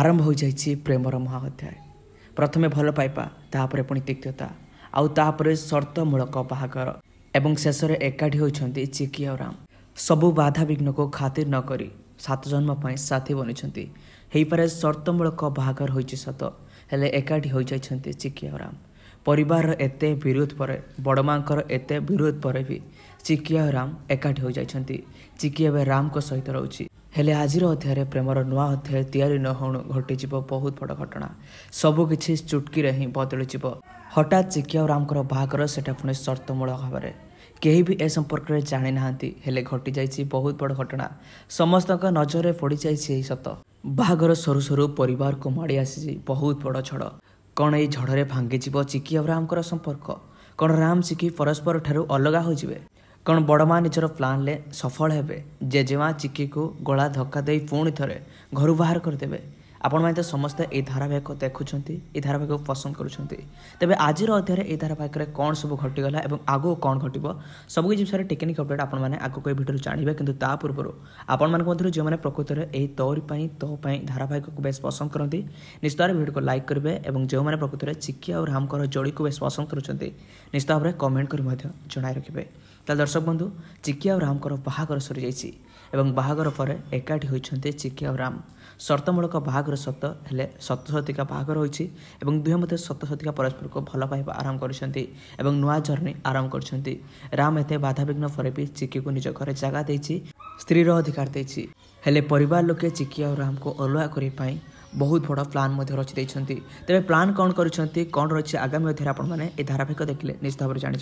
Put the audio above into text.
ଆରମ୍ଭ ହୋଇଯାଇଛି ପ୍ରେମର ମହା ଅଧ୍ୟାୟ ପ୍ରଥମେ ଭଲ ପାଇବା ତାହାପରେ ପୁଣି ତିକ୍ତତା ଆଉ ତାହାପରେ ସର୍ତ୍ତମୂଳକ ବାହାଘର ଏବଂ ଶେଷରେ ଏକାଠି ହୋଇଛନ୍ତି ଚିକି ଆଉ ରାମ ସବୁ ବାଧାବିଘ୍ନକୁ ଖାତିର ନ କରି ସାତ ଜନ୍ମ ପାଇଁ ସାଥୀ ବନିଛନ୍ତି ହେଇପାରେ ସର୍ତ୍ତମୂଳକ ବାହାଘର ହୋଇଛି ସତ ହେଲେ ଏକାଠି ହୋଇଯାଇଛନ୍ତି ଚିକି ଆଉ ରାମ ପରିବାରର ଏତେ ବିରୋଧ ପରେ ବଡ଼ମାଙ୍କର ଏତେ ବିରୋଧ ପରେ ବି ଚିକି ଆଉ ରାମ ଏକାଠି ହୋଇଯାଇଛନ୍ତି ଚିକି ଏବେ ରାମଙ୍କ ସହିତ ରହୁଛି ହେଲେ ଆଜିର ଅଧ୍ୟାୟରେ ପ୍ରେମର ନୂଆ ଅଧ୍ୟାୟ ତିଆରି ନ ହେଉଣୁ ଘଟିଯିବ ବହୁତ ବଡ଼ ଘଟଣା ସବୁକିଛି ଚୁଟକିରେ ହିଁ ବଦଳିଯିବ ହଠାତ୍ ଚିକି ଆଉ ରାମଙ୍କର ବାହାଘର ସେଟା ପୁଣି ସର୍ତ୍ତମୂଳ ଭାବରେ କେହି ବି ଏ ସମ୍ପର୍କରେ ଜାଣିନାହାନ୍ତି ହେଲେ ଘଟିଯାଇଛି ବହୁତ ବଡ଼ ଘଟଣା ସମସ୍ତଙ୍କ ନଜରରେ ପଡ଼ିଯାଇଛି ଏହି ସତ ବାହାଘର ସରୁ ସରୁ ପରିବାରକୁ ମାଡ଼ି ଆସିଛି ବହୁତ ବଡ଼ ଝଡ଼ କ'ଣ ଏଇ ଝଡ଼ରେ ଭାଙ୍ଗିଯିବ ଚିକି ଆଉ ରାମଙ୍କର ସମ୍ପର୍କ କ'ଣ ରାମ ଚିକି ପରସ୍ପର ଠାରୁ ଅଲଗା ହୋଇଯିବେ କ'ଣ ବଡ଼ମା ନିଜର ପ୍ଲାନ୍ରେ ସଫଳ ହେବେ ଜେଜେମା ଚିକିକୁ ଗଳା ଧକ୍କା ଦେଇ ପୁଣି ଥରେ ଘରୁ ବାହାର କରିଦେବେ ଆପଣମାନେ ତ ସମସ୍ତେ ଏହି ଧାରାବାହିକ ଦେଖୁଛନ୍ତି ଏହି ଧାରାବାହିକକୁ ପସନ୍ଦ କରୁଛନ୍ତି ତେବେ ଆଜିର ଅଧ୍ୟାୟରେ ଏହି ଧାରାବାହିକରେ କ'ଣ ସବୁ ଘଟିଗଲା ଏବଂ ଆଗକୁ କ'ଣ ଘଟିବ ସବୁକିଛି ବିଷୟରେ ଟେକ୍ନିକ୍ ଅପଡ଼େଟ୍ ଆପଣମାନେ ଆଗକୁ ଏହି ଭିଡ଼ିଓରୁ ଜାଣିବେ କିନ୍ତୁ ତା ପୂର୍ବରୁ ଆପଣମାନଙ୍କ ମଧ୍ୟରୁ ଯେଉଁମାନେ ପ୍ରକୃତରେ ଏହି ତୋରି ପାଇଁ ତୋ ପାଇଁ ଧାରାବାହିକକୁ ବେଶ୍ ପସନ୍ଦ କରନ୍ତି ନିଶ୍ଚୟରେ ଭିଡ଼ିଓକୁ ଲାଇକ୍ କରିବେ ଏବଂ ଯେଉଁମାନେ ପ୍ରକୃତରେ ଚିକି ଆଉ ରାମଙ୍କର ଯୋଡ଼ିକୁ ବେଶ୍ ପସନ୍ଦ କରୁଛନ୍ତି ନିଶ୍ଚିତ ଭାବରେ କମେଣ୍ଟ କରି ମଧ୍ୟ ଜଣାଇ ରଖିବେ ତା ଦର୍ଶକ ବନ୍ଧୁ ଚିକି ଆଉ ରାମଙ୍କର ବାହାଘର ସରିଯାଇଛି ଏବଂ ବାହାଘର ପରେ ଏକାଠି ହୋଇଛନ୍ତି ଚିକି ଆଉ ରାମ ସର୍ତ୍ତମୂଳକ ବାହାଘର ସତ ହେଲେ ସତସତିକା ବାହାଘର ହୋଇଛି ଏବଂ ଦୁହେଁ ମଧ୍ୟ ସତସତିକା ପରସ୍ପରକୁ ଭଲ ପାଇବା ଆରମ୍ଭ କରିଛନ୍ତି ଏବଂ ନୂଆ ଜର୍ଣ୍ଣି ଆରମ୍ଭ କରିଛନ୍ତି ରାମ ଏତେ ବାଧାବିଘ୍ନ ପରେ ବି ଚିକିକୁ ନିଜ ଘରେ ଜାଗା ଦେଇଛି ସ୍ତ୍ରୀର ଅଧିକାର ଦେଇଛି ହେଲେ ପରିବାର ଲୋକେ ଚିକି ଆଉ ରାମଙ୍କୁ ଅଲୁଆ କରିବା ପାଇଁ ବହୁତ ବଡ଼ ପ୍ଲାନ୍ ମଧ୍ୟ ରଚି ଦେଇଛନ୍ତି ତେବେ ପ୍ଲାନ୍ କ'ଣ କରିଛନ୍ତି କ'ଣ ରହିଛି ଆଗାମୀ ଅଧ୍ୟରେ ଆପଣମାନେ ଏହି ଧାରାବାହିକ ଦେଖିଲେ ନିଶ୍ଚିତ ଭାବରେ ଜାଣିଛନ୍ତି